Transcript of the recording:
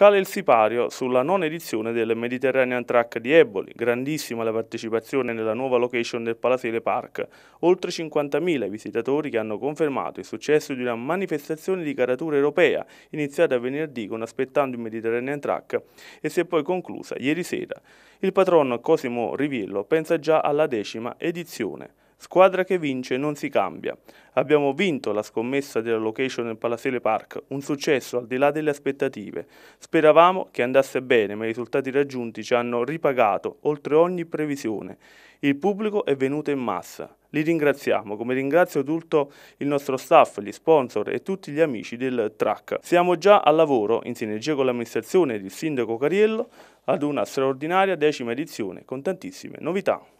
Cala il sipario sulla nona edizione del Mediterranean Track di Eboli, grandissima la partecipazione nella nuova location del Palasele Park, oltre 50.000 visitatori che hanno confermato il successo di una manifestazione di caratura europea iniziata venerdì con Aspettando il Mediterranean Track e si è poi conclusa ieri sera. Il patron Cosimo Rivillo pensa già alla decima edizione. Squadra che vince non si cambia. Abbiamo vinto la scommessa della location nel Palasele Park, un successo al di là delle aspettative. Speravamo che andasse bene, ma i risultati raggiunti ci hanno ripagato oltre ogni previsione. Il pubblico è venuto in massa. Li ringraziamo, come ringrazio tutto il nostro staff, gli sponsor e tutti gli amici del track. Siamo già al lavoro, in sinergia con l'amministrazione e il sindaco Cariello, ad una straordinaria decima edizione con tantissime novità.